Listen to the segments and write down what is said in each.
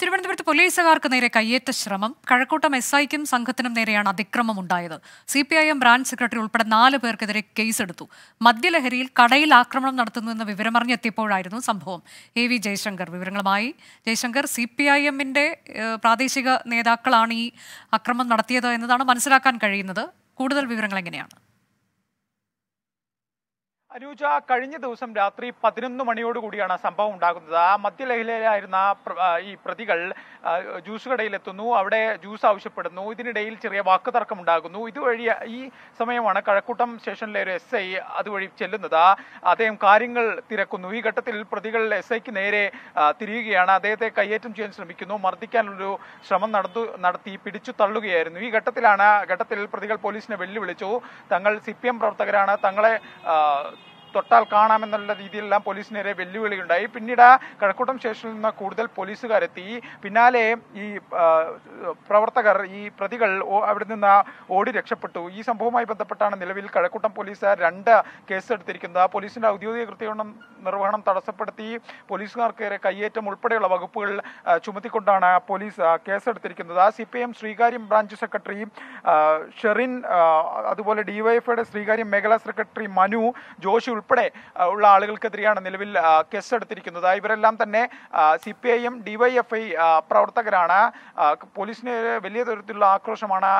തിരുവനന്തപുരത്ത് പോലീസുകാർക്ക് നേരെ കയ്യേറ്റ ശ്രമം കഴക്കൂട്ടം എസ് ഐക്കും സംഘത്തിനും നേരെയാണ് ഉണ്ടായത് C P I M branch secretary ഉൾപ്പെടെ നാല് പേർക്കെതിരെ കേസെടുത്തു മദ്യലഹരിയിൽ കടയിൽ ആക്രമണം നടത്തുന്നുവെന്ന് വിവരമറിഞ്ഞെത്തിയപ്പോഴായിരുന്നു സംഭവം എ വി ജയശങ്കർ വിവരങ്ങളുമായി ജയശങ്കർ സി പി ഐ എമ്മിന്റെ പ്രാദേശിക നേതാക്കളാണ് ഈ അക്രമം നടത്തിയത് എന്നതാണ് മനസ്സിലാക്കാൻ കഴിയുന്നത് കൂടുതൽ വിവരങ്ങൾ എങ്ങനെയാണ് അനുജ കഴിഞ്ഞ ദിവസം രാത്രി പതിനൊന്ന് മണിയോടുകൂടിയാണ് സംഭവം ഉണ്ടാകുന്നത് ആ മദ്യലഹരിയിലായിരുന്ന ഈ പ്രതികൾ ജ്യൂസ് കടയിലെത്തുന്നു അവിടെ ജ്യൂസ് ആവശ്യപ്പെടുന്നു ഇതിനിടയിൽ ചെറിയ വാക്ക് ഉണ്ടാകുന്നു ഇതുവഴി ഈ സമയമാണ് കഴക്കൂട്ടം സ്റ്റേഷനിലെ ഒരു എസ് ഐ അതുവഴി ചെല്ലുന്നത് അദ്ദേഹം കാര്യങ്ങൾ തിരക്കുന്നു ഈ ഘട്ടത്തിൽ പ്രതികൾ എസ് ഐക്ക് നേരെ തിരിയുകയാണ് അദ്ദേഹത്തെ കയ്യേറ്റം ചെയ്യാൻ ശ്രമിക്കുന്നു മർദ്ദിക്കാനുള്ളൊരു ശ്രമം നടത്തു നടത്തി പിടിച്ചു തള്ളുകയായിരുന്നു ഈ ഘട്ടത്തിലാണ് ഘട്ടത്തിൽ പ്രതികൾ പോലീസിനെ വെല്ലുവിളിച്ചു തങ്ങൾ സി പി എം പ്രവർത്തകരാണ് തങ്ങളെ തൊട്ടാൽ കാണാമെന്നുള്ള രീതിയിലെല്ലാം പോലീസിനെതിരെ വെല്ലുവിളിയുണ്ടായി പിന്നീട് കഴക്കൂട്ടം സ്റ്റേഷനിൽ നിന്ന് കൂടുതൽ പോലീസുകാരെത്തി പിന്നാലെ ഈ പ്രവർത്തകർ ഈ പ്രതികൾ അവിടെ നിന്ന് ഓടി രക്ഷപ്പെട്ടു ഈ സംഭവവുമായി ബന്ധപ്പെട്ടാണ് നിലവിൽ കഴക്കൂട്ടം പോലീസ് രണ്ട് കേസ് എടുത്തിരിക്കുന്നത് പോലീസിന്റെ ഔദ്യോഗിക കൃത്യം നിർവഹണം തടസ്സപ്പെടുത്തി പോലീസുകാർക്കേറെ കയ്യേറ്റം ഉൾപ്പെടെയുള്ള വകുപ്പുകൾ ചുമത്തിക്കൊണ്ടാണ് പോലീസ് കേസെടുത്തിരിക്കുന്നത് C P M Sreekaryam branch secretary Sherin അതുപോലെ ഡിവൈഎഫ്ഐയുടെ ശ്രീകാര്യം മേഖലാ സെക്രട്ടറി മനു ജോഷി ഉൾപ്പെടെ ഉള്ള ആളുകൾക്കെതിരെയാണ് നിലവിൽ കേസെടുത്തിരിക്കുന്നത് ഇവരെല്ലാം തന്നെ C P I M DYFI പ്രവർത്തകരാണ് പോലീസിന് വലിയ തരത്തിലുള്ള ആക്രോശമാണ്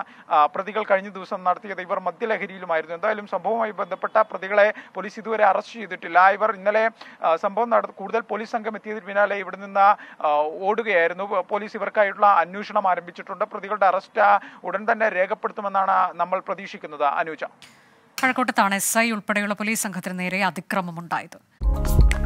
പ്രതികൾ കഴിഞ്ഞ ദിവസം നടത്തിയത് ഇവർ മദ്യലഹരിയിലുമായിരുന്നു എന്തായാലും സംഭവവുമായി ബന്ധപ്പെട്ട പ്രതികളെ പോലീസ് ഇതുവരെ അറസ്റ്റ് ചെയ്തിട്ടില്ല ഇവർ ഇന്നലെ സംഭവം നട കൂടുതൽ പോലീസ് സംഘം എത്തിയതിന് പിന്നാലെ ഇവിടെ നിന്ന് ഓടുകയായിരുന്നു പോലീസ് ഇവർക്കായിട്ടുള്ള അന്വേഷണം ആരംഭിച്ചിട്ടുണ്ട് പ്രതികളുടെ അറസ്റ്റ് ഉടൻ തന്നെ രേഖപ്പെടുത്തുമെന്നാണ് നമ്മൾ പ്രതീക്ഷിക്കുന്നത് അനുജ കഴക്കൂട്ടത്താണ് എസ് ഐ ഉൾപ്പെടെയുള്ള പോലീസ് സംഘത്തിന് നേരെ അതിക്രമമുണ്ടായത്